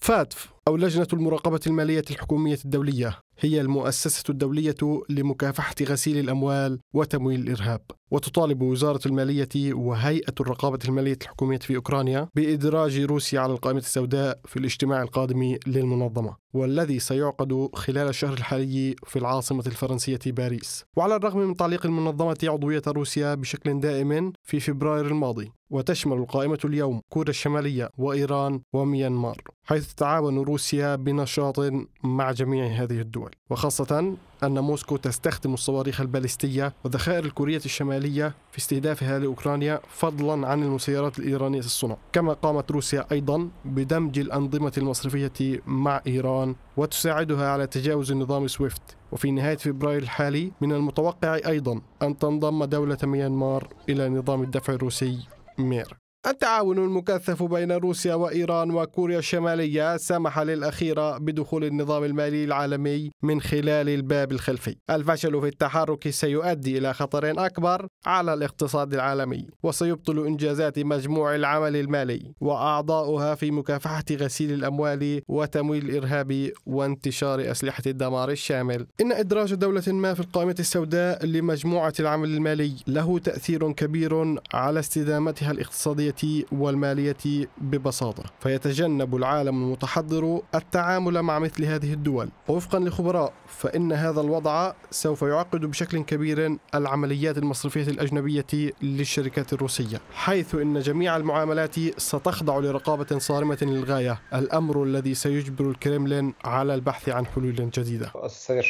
فاتف أو لجنة المراقبة المالية الحكومية الدولية هي المؤسسة الدولية لمكافحة غسيل الأموال وتمويل الإرهاب وتطالب وزارة المالية وهيئة الرقابة المالية الحكومية في أوكرانيا بإدراج روسيا على القائمة السوداء في الاجتماع القادم للمنظمة والذي سيعقد خلال الشهر الحالي في العاصمة الفرنسية باريس وعلى الرغم من تعليق المنظمة عضوية روسيا بشكل دائم في فبراير الماضي وتشمل القائمة اليوم كوريا الشمالية وإيران وميانمار حيث تتعاون روسيا بنشاط مع جميع هذه الدول الدول وخاصة أن موسكو تستخدم الصواريخ البالستية وذخائر الكورية الشمالية في استهدافها لأوكرانيا فضلا عن المسيرات الإيرانية الصنع كما قامت روسيا أيضا بدمج الأنظمة المصرفية مع إيران وتساعدها على تجاوز نظام سويفت وفي نهاية فبراير الحالي من المتوقع أيضا أن تنضم دولة ميانمار إلى نظام الدفع الروسي مير التعاون المكثف بين روسيا وإيران وكوريا الشمالية سمح للأخيرة بدخول النظام المالي العالمي من خلال الباب الخلفي الفشل في التحرك سيؤدي إلى خطر أكبر على الاقتصاد العالمي وسيبطل إنجازات مجموع العمل المالي وأعضاؤها في مكافحة غسيل الأموال وتمويل الإرهاب وانتشار أسلحة الدمار الشامل إن إدراج دولة ما في القائمة السوداء لمجموعة العمل المالي له تأثير كبير على استدامتها الاقتصادية والمالية ببساطة فيتجنب العالم المتحضر التعامل مع مثل هذه الدول ووفقا لخبراء فإن هذا الوضع سوف يعقد بشكل كبير العمليات المصرفية الأجنبية للشركات الروسية حيث إن جميع المعاملات ستخضع لرقابة صارمة للغاية الأمر الذي سيجبر الكريملين على البحث عن حلول جديدة آه،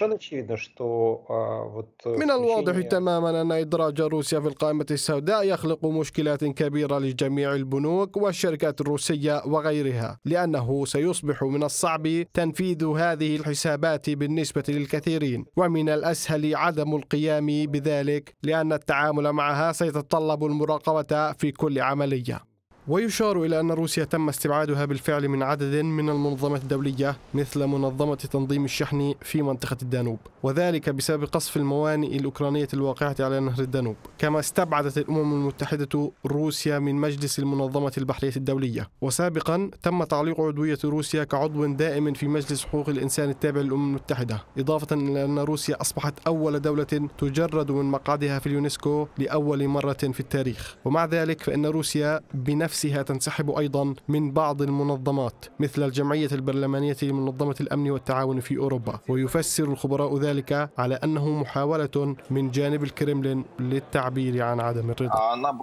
آه، من الواضح يعني. تماما أن إدراج روسيا في القائمة السوداء يخلق مشكلات كبيرة لجميع جميع البنوك والشركات الروسية وغيرها لأنه سيصبح من الصعب تنفيذ هذه الحسابات بالنسبة للكثيرين ومن الأسهل عدم القيام بذلك لأن التعامل معها سيتطلب المراقبة في كل عملية ويشار إلى أن روسيا تم استبعادها بالفعل من عدد من المنظمات الدولية مثل منظمة تنظيم الشحن في منطقة الدانوب وذلك بسبب قصف الموانئ الأوكرانية الواقعة على نهر الدانوب كما استبعدت الأمم المتحدة روسيا من مجلس المنظمة البحرية الدولية وسابقا تم تعليق عضوية روسيا كعضو دائم في مجلس حقوق الإنسان التابع للأمم المتحدة إضافة إلى أن روسيا أصبحت أول دولة تجرد من مقعدها في اليونسكو لأول مرة في التاريخ ومع ذلك فإن روسيا بنفس نفسها تنسحب أيضا من بعض المنظمات مثل الجمعية البرلمانية لمنظمة الأمن والتعاون في أوروبا ويفسر الخبراء ذلك على أنه محاولة من جانب الكرملين للتعبير عن عدم الرضا آه، نعم،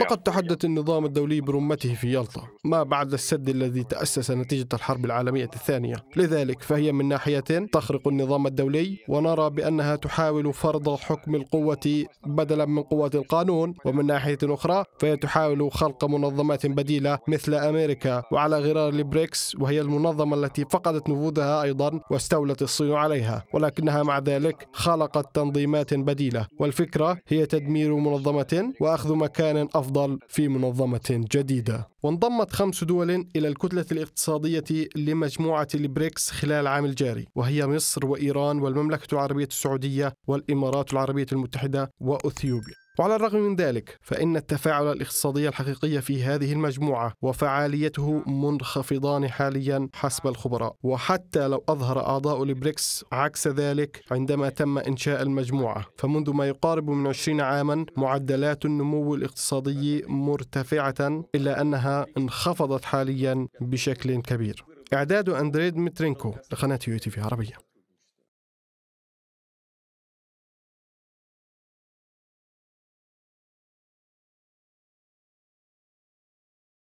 لقد تحدث النظام الدولي برمته في يالطا ما بعد السد الذي تأسس نتيجة الحرب العالمية الثانية لذلك فهي من ناحية تخرق النظام الدولي ونرى بأنها تحاول فرض حكم القوة بدلا من قوة القانون ومن ناحية أخرى فهي تحاول خلق منظمات بديلة مثل أمريكا وعلى غرار البريكس وهي المنظمة التي فقدت نفوذها أيضا واستولت الصين عليها ولكنها مع ذلك خلقت تنظيمات بديلة والفكرة هي تدمير منظمة وأخذ مكان أفضل في منظمة جديدة وانضمت خمس دول إلى الكتلة الاقتصادية لمجموعة البريكس خلال العام الجاري وهي مصر وإيران والمملكة العربية السعودية والإمارات العربية المتحدة وأثيوبيا وعلى الرغم من ذلك فإن التفاعل الاقتصادي الحقيقي في هذه المجموعة وفعاليته منخفضان حاليا حسب الخبراء وحتى لو أظهر أعضاء البريكس عكس ذلك عندما تم إنشاء المجموعة فمنذ ما يقارب من 20 عاما معدلات النمو الاقتصادي مرتفعة إلا أنها انخفضت حاليا بشكل كبير إعداد أندريد مترينكو لقناة يوتي في عربية